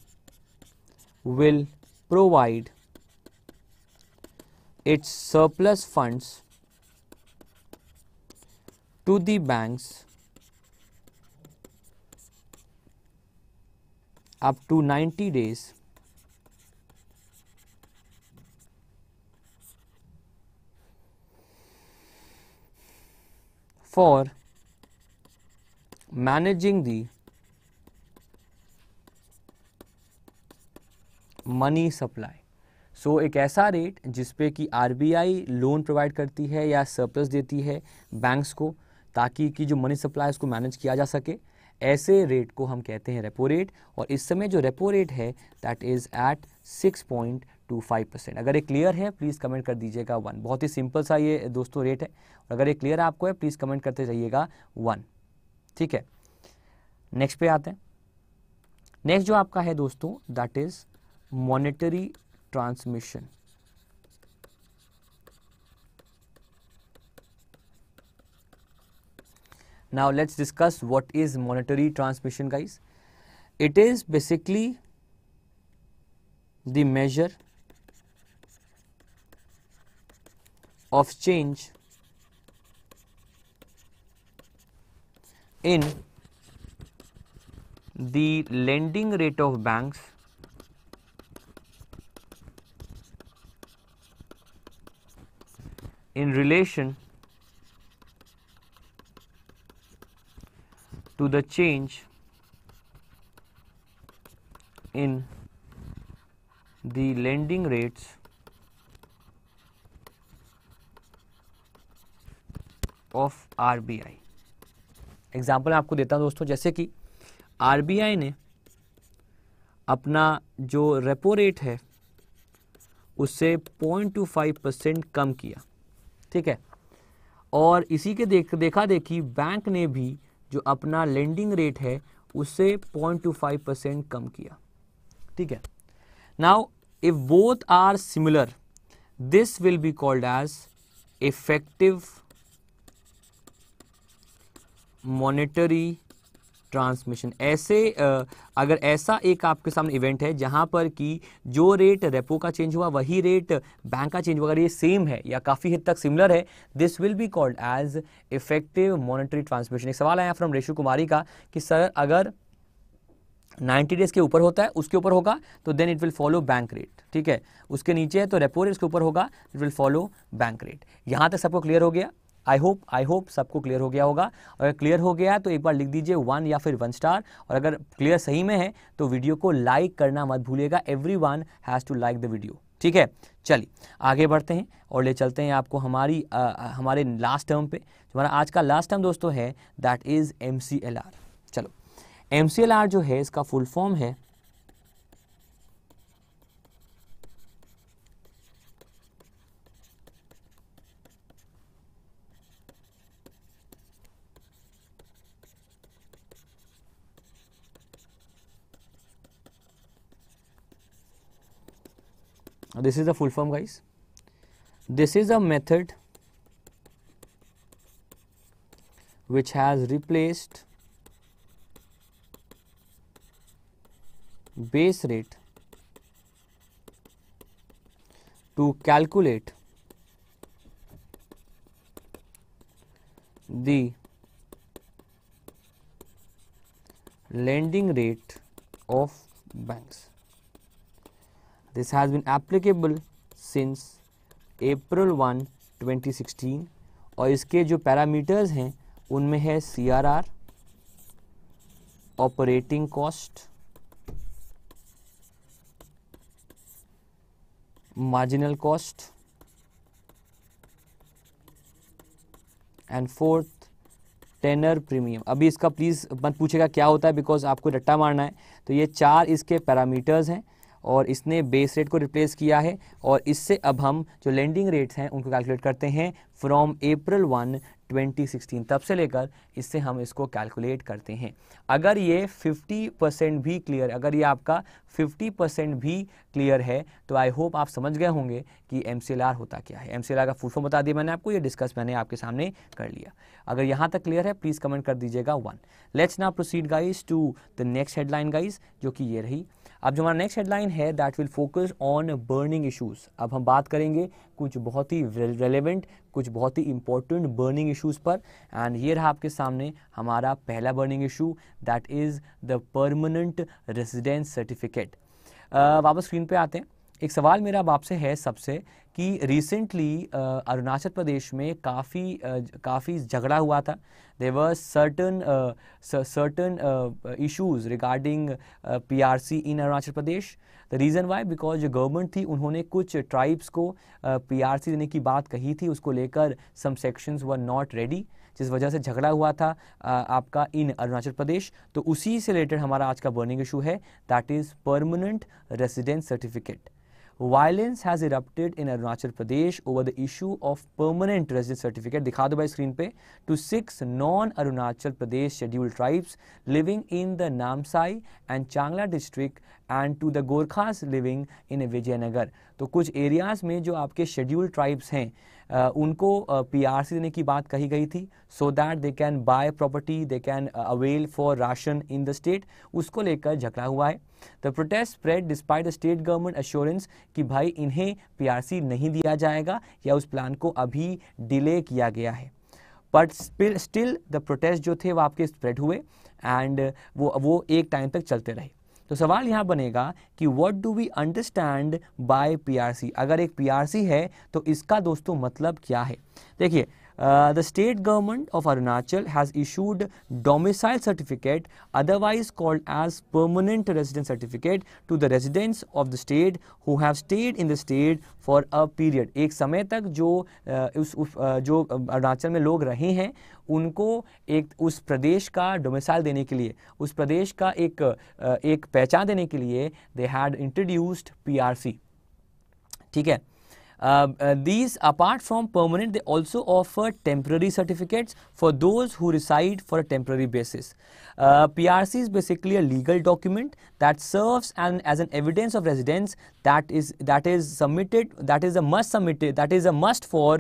will provide its surplus funds to the banks up to 90 days for managing the money supply so एक ऐसा rate जिसपे कि आई loan provide करती है या surplus देती है banks को ताकि कि जो मनी सप्लाई उसको मैनेज किया जा सके ऐसे रेट को हम कहते हैं रेपो रेट और इस समय जो रेपो रेट है that is at six point two five percent अगर ये क्लियर है प्लीज़ कमेंट कर दीजिएगा वन बहुत ही सिंपल सा ये दोस्तों रेट है और अगर ये क्लियर आपको है प्लीज़ कमेंट करते रहिएगा वन ठीक है नेक्स्ट पे आते हैं नेक्स्ट जो आपका है दोस्तों that is monetary transmission Now let's discuss what is monetary transmission guys. It is basically the measure of change in the lending rate of banks in relation to the change in the lending rates of RBI example मैं आपको देता हूं दोस्तों जैसे कि RBI ने अपना जो रेपो रेट है उससे पॉइंट टू फाइव परसेंट कम किया ठीक है और इसी के देख देखा देखी बैंक ने भी जो अपना लेंडिंग रेट है उसे पॉइंट टू फाइव परसेंट कम किया ठीक है now if both are similar this will be called as effective monetary transmission ऐसे अगर ऐसा एक आपके सामने इवेंट है जहां पर कि जो रेट रेपो का चेंज हुआ वही रेट बैंक का चेंज हुआ अगर ये सेम है या काफ़ी हद तक सिमिलर है this will be called as effective monetary transmission एक सवाल आया फ्रॉम रेशु कुमारी का कि सर अगर 90 डेज के ऊपर होता है उसके ऊपर होगा तो then it will follow bank rate ठीक है उसके नीचे है तो रेपो रेट के ऊपर होगा it will follow bank rate यहाँ तक सबको क्लियर हो गया आई होप आई होप सबको क्लियर हो गया होगा अगर क्लियर हो गया तो एक बार लिख दीजिए वन या फिर वन स्टार और अगर क्लियर सही में है तो वीडियो को लाइक करना मत भूलिएगा everyone has to like the video ठीक है चलिए आगे बढ़ते हैं और ले चलते हैं आपको हमारी आ, हमारे लास्ट टर्म पे हमारा आज का लास्ट टर्म दोस्तों है दैट इज़ एम चलो एम जो है इसका फुल फॉर्म है this is the full form guys this is a method which has replaced base rate to calculate the lending rate of banks This has been applicable since April 1, 2016 और इसके जो parameters हैं उनमें है C R R operating cost marginal cost and fourth tenor premium अभी इसका please मत पूछेगा क्या होता है बिकॉज आपको रट्टा मारना है तो ये चार इसके पैरामीटर्स हैं और इसने बेस रेट को रिप्लेस किया है और इससे अब हम जो लैंडिंग रेट्स हैं उनको कैलकुलेट करते हैं फ्रॉम अप्रैल वन 2016 तब से लेकर इससे हम इसको कैलकुलेट करते हैं अगर ये 50 परसेंट भी क्लियर अगर ये आपका 50 परसेंट भी क्लियर है तो आई होप आप समझ गए होंगे कि एम होता क्या है एम का फुल फॉर्म बता दिया मैंने आपको ये डिस्कस मैंने आपके सामने कर लिया अगर यहाँ तक क्लियर है प्लीज़ कमेंट कर दीजिएगा वन लेट्स ना proceed guys to the next headline guys जो कि ये रही अब जो हमारा नेक्स्ट हेडलाइन है that will focus on burning issues अब हम बात करेंगे कुछ बहुत ही रेलिवेंट कुछ बहुत ही इंपॉर्टेंट बर्निंग इशूज़ पर एंड ये रहा आपके सामने हमारा पहला burning issue that is the permanent residence certificate वापस स्क्रीन पे आते हैं एक सवाल मेरा अब आपसे है सबसे कि रिसेंटली अरुणाचल प्रदेश में काफ़ी काफ़ी झगड़ा हुआ था there were certain certain issues regarding P R C in Arunachal Pradesh the reason why because जो गवर्नमेंट थी उन्होंने कुछ ट्राइब्स को पी आर सी देने की बात कही थी उसको लेकर some sections we not ready जिस वजह से झगड़ा हुआ था आपका इन अरुणाचल प्रदेश तो उसी से रिलेटेड हमारा आज का बर्निंग इशू है that is permanent residence certificate violence has erupted in Arunachal Pradesh over the issue of permanent residence certificate दिखा दो भाई स्क्रीन पे to six non Arunachal Pradesh scheduled tribes living in the Namsai and Changlang district and to the Gorkhas living in Vijaynagar तो कुछ areas में जो आपके schedule tribes हैं उनको पीआरसी देने की बात कही गई थी so that they can buy property they can avail for ration in the state उसको लेकर झगड़ा हुआ है the protest spread despite the state government assurance कि भाई इन्हें पीआरसी नहीं दिया जाएगा या उस प्लान को अभी डिले किया गया है बट स्टिल द प्रोटेस्ट जो थे वो आपके स्प्रेड हुए एंड वो वो एक टाइम तक चलते रहे तो सवाल यहाँ बनेगा कि what do we understand by P अगर एक पी है तो इसका दोस्तों मतलब क्या है देखिए the state government of Arunachal has issued domicile certificate otherwise called as permanent resident certificate to the residents of the state who have stayed in the state for a period. एक समय तक जो उस जो अरुणाचल में लोग रहे हैं उनको एक उस प्रदेश का डोमिसाइल देने के लिए उस प्रदेश का एक एक पहचान देने के लिए दे हैड इंट्रोड्यूस्ड पीआरसी ठीक है these apart from permanent they also offer temporary certificates for those who reside for a temporary basis. uh, PRC is basically a legal document that serves an, as an evidence of residence that is that is submitted that is a must submitted that is a must for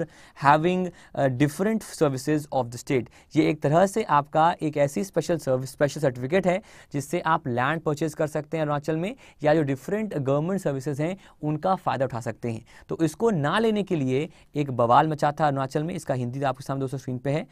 having uh, different services of the state. ye ek tarah se aapka ek aisi special service special certificate hai jisse aap land purchase kar sakte hain arunachal mein ya jo different government services hain unka fayda utha sakte hain to isko ना लेने के लिए एक बवाल मचा था अरुणाचल में इसका हिंदी तो आपके सामने दोस्तों स्क्रीन पे है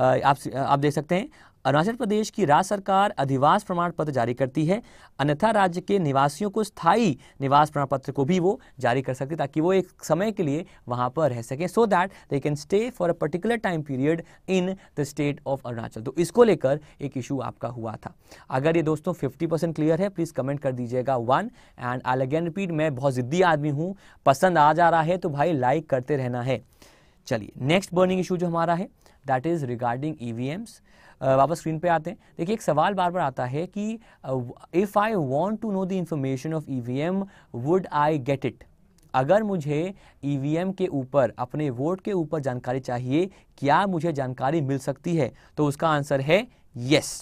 आप आप देख सकते हैं अरुणाचल प्रदेश की राज्य सरकार अधिवास प्रमाण पत्र जारी करती है अन्यथा राज्य के निवासियों को स्थायी निवास प्रमाण पत्र को भी वो जारी कर सकती है ताकि वो एक समय के लिए वहाँ पर रह सकें so that they can stay for a particular time period in the state of Arunachal तो इसको लेकर एक इशू आपका हुआ था अगर ये दोस्तों फिफ्टी क्लियर है प्लीज़ कमेंट कर दीजिएगा one and I again repeat मैं बहुत ज़िद्दी आदमी हूँ पसंद आ जा रहा है तो भाई लाइक करते रहना है चलिए नेक्स्ट बर्निंग इशू जो हमारा है that is regarding E V Ms वापस स्क्रीन पे आते हैं देखिए एक सवाल बार बार आता है कि if I want to know the information of E V M would I get it अगर मुझे ई वी एम के ऊपर अपने वोट के ऊपर जानकारी चाहिए क्या मुझे जानकारी मिल सकती है तो उसका आंसर है yes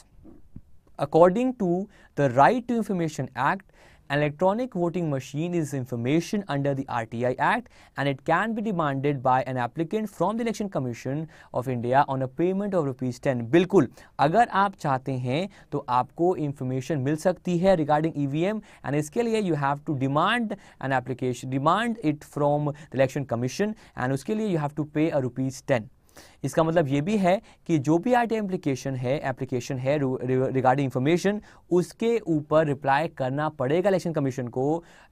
according to the right to information act electronic voting machine is information under the RTI Act and it can be demanded by an applicant from the Election Commission of India on a payment of rupees 10. Bilkul, agar aap chahte hain, to aapko information mil sakti hai regarding EVM and iske liye you have to demand an application, demand it from the Election Commission and uske liye you have to pay a rupees 10. इसका मतलब ये भी है कि जो भी R T application है application है रिगार्डिंग इंफॉर्मेशन उसके ऊपर रिप्लाई करना पड़ेगा इलेक्शन कमीशन को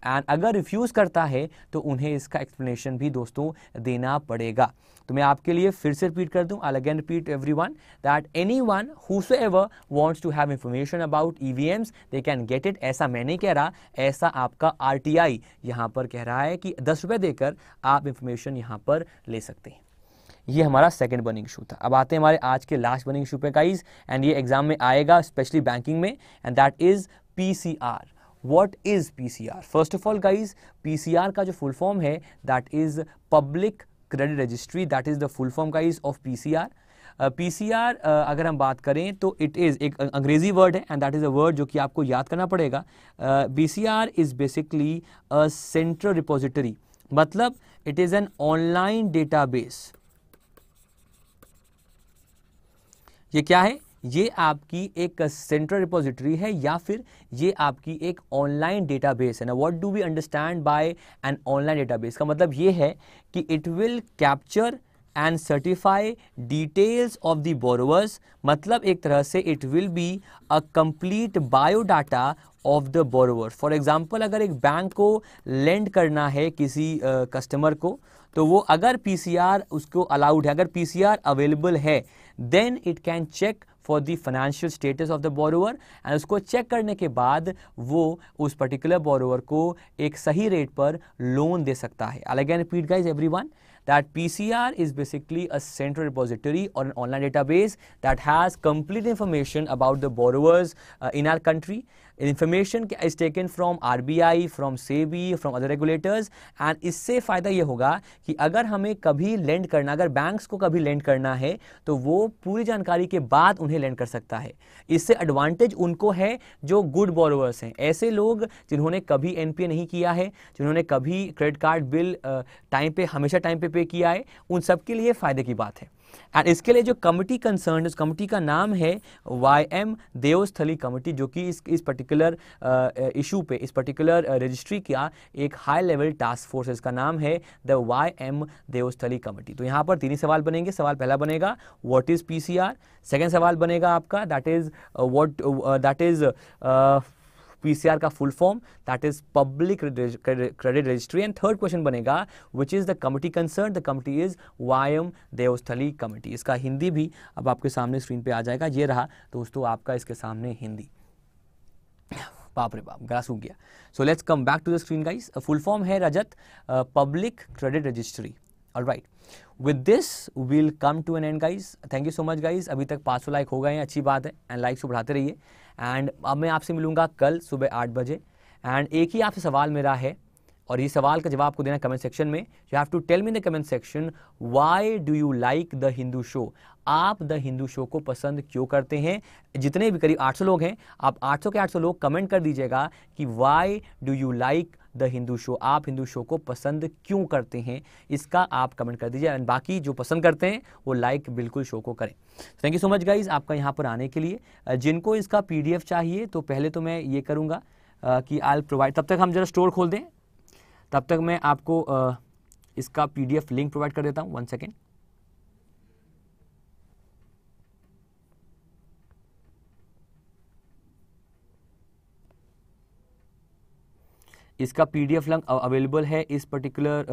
एंड अगर रिफ्यूज़ करता है तो उन्हें इसका एक्सप्लेनेशन भी दोस्तों देना पड़ेगा तो मैं आपके लिए फिर से रिपीट कर दूँ I again repeat everyone that anyone whoso wants to have information about E they can get it ऐसा मैं नहीं कह रहा ऐसा आपका आर टी आई यहाँ पर कह रहा है कि दस रुपये देकर आप इंफॉर्मेशन यहाँ पर ले सकते हैं ये हमारा सेकंड बर्निंग इशू था अब आते हैं हमारे आज के लास्ट बर्निंग इशू पे काइज एंड ये एग्जाम में आएगा स्पेशली बैंकिंग में and that is P C R what is P C R first of all guys P C R का जो फुल फॉर्म है that is public credit registry that is the full form guys of P C R PCR uh, uh, अगर हम बात करें तो it is एक अंग्रेज़ी वर्ड है and that is a word जो कि आपको याद करना पड़ेगा B C R is basically a central repository मतलब it is an online database ये क्या है ये आपकी एक सेंट्रल रिपोजिटरी है या फिर ये आपकी एक ऑनलाइन डेटाबेस है ना what do we understand by an online database का मतलब ये है कि it will capture and certify details of the borrowers मतलब एक तरह से it will be a complete biodata of the borrowers for example अगर एक बैंक को लेंड करना है किसी कस्टमर uh, को तो वो अगर पीसीआर उसको अलाउड है अगर पीसीआर अवेलेबल है then it can check for the financial status of the borrower and usko check karne ke baad wo us particular borrower ko ek sahi rate par loan de sakta i repeat guys everyone that PCR is basically a central repository or an online database that has complete information about the borrowers uh, in our country. Information is taken from I from B from other regulators and इससे फ़ायदा ये होगा कि अगर हमें कभी land करना अगर बैंक्स को कभी लेंड करना है तो वो पूरी जानकारी के बाद उन्हें लेंड कर सकता है इससे एडवांटेज उनको है जो गुड बोरोवर्स हैं ऐसे लोग जिन्होंने कभी एन नहीं किया है जिन्होंने कभी क्रेडिट कार्ड बिल टाइम पे हमेशा टाइम पे पे किया है उन सब के लिए फ़ायदे की बात है एंड इसके लिए जो कमिटी कंसर्न उस कमिटी का नाम है वाई एम देवस्थली कमिटी जो कि इस इस पर्टिकुलर इशू uh, uh, पे इस पर्टिकुलर रजिस्ट्री uh, का एक हाई लेवल टास्क फोर्स इसका नाम है the Y M Deosthalee committee तो यहाँ पर तीन ही सवाल बनेंगे सवाल पहला बनेगा व्हाट इज़ पीसीआर सेकंड सवाल बनेगा आपका that is what that is PCR का full form that is public credit registry and third question बनेगा which is the committee concern the committee is YM Deosthalee committee इसका हिंदी भी अब आपके सामने स्क्रीन पे आ जाएगा ये रहा दोस्तों आपका इसके सामने हिंदी बाप रे बाप ग्रास गया so let's come back to the screen guys full form है रजत public credit registry all right with this we'll come to an end guys thank you so much guys अभी तक सौ लाइक हो गए हैं अच्छी बात है एंड लाइक से बढ़ाते रहिए एंड अब मैं आपसे मिलूंगा कल सुबह आठ बजे एंड एक ही आपसे सवाल मेरा है और ये सवाल का जवाब आपको देना कमेंट सेक्शन में you have to tell me in the comment section why do you like the Hindu show आप द हिंदू शो को पसंद क्यों करते हैं जितने भी करीब 800 लोग हैं आप 800 के 800 लोग कमेंट कर दीजिएगा कि why do you like the Hindu show आप हिंदू शो को पसंद क्यों करते हैं इसका आप कमेंट कर दीजिए एंड बाकी जो पसंद करते हैं वो लाइक बिल्कुल शो को करें thank you so much guys आपका यहाँ पर आने के लिए जिनको इसका पी चाहिए तो पहले तो मैं ये करूँगा कि आई प्रोवाइड तब तक हम जरा स्टोर खोल दें तब तक मैं आपको आ, इसका पीडीएफ लिंक प्रोवाइड कर देता हूं वन सेकेंड इसका पीडीएफ लिंक अवेलेबल है इस particular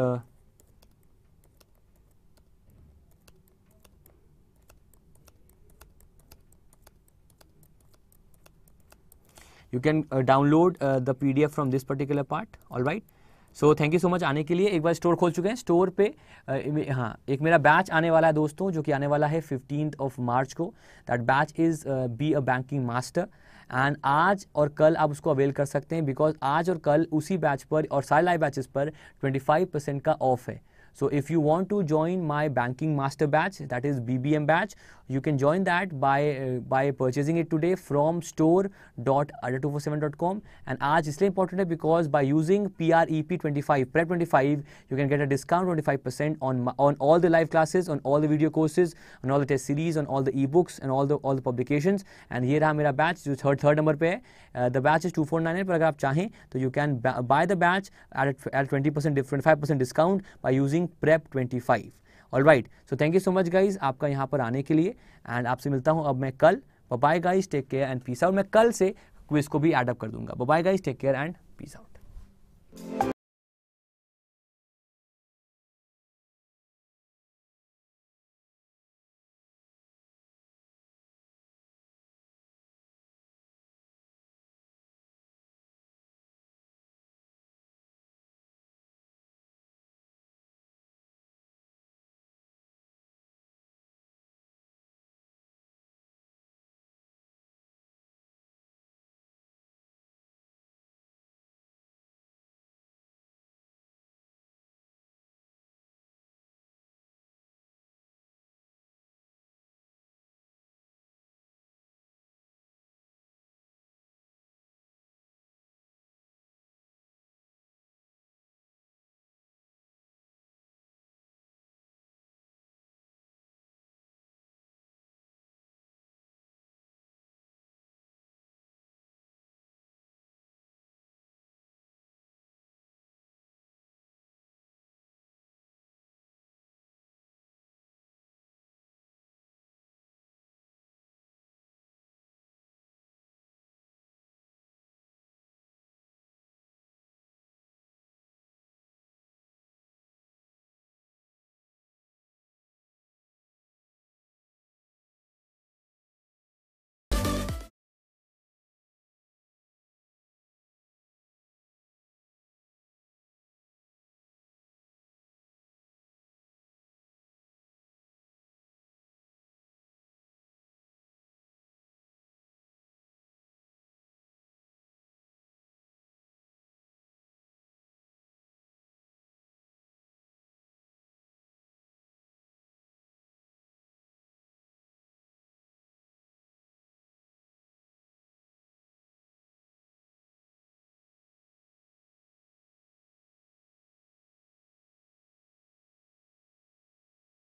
you can download the PDF from this particular part all right right so thank you so much आने के लिए एक बार स्टोर खोल चुके हैं स्टोर पे आ, हाँ एक मेरा बैच आने वाला है दोस्तों जो कि आने वाला है फिफ्टीन ऑफ मार्च को that batch is be a banking master and आज और कल आप उसको अवेल कर सकते हैं बिकॉज आज और कल उसी बैच पर और सारे लाइव बैचेस पर 25 परसेंट का ऑफ है So if you want to join my banking master batch that is BBM batch you can join that by uh, by purchasing it today from store.ada247.com and as it's important because by using PREP25 PREP25 you can get a discount 25% on on all the live classes on all the video courses on all the test series on all the ebooks and all the all the publications and here I am in a batch jo third third number pe the batch is two four nine पर अगर आप चाहें तो you can buy the batch at twenty percent different five percent discount by using prep twenty five all right so thank you so much guys आपका यहाँ पर आने के लिए एंड आपसे मिलता हूँ अब मैं कल bye guys take care and peace out मैं कल से क्विज को भी एडअप कर दूंगा bye guys take care and peace out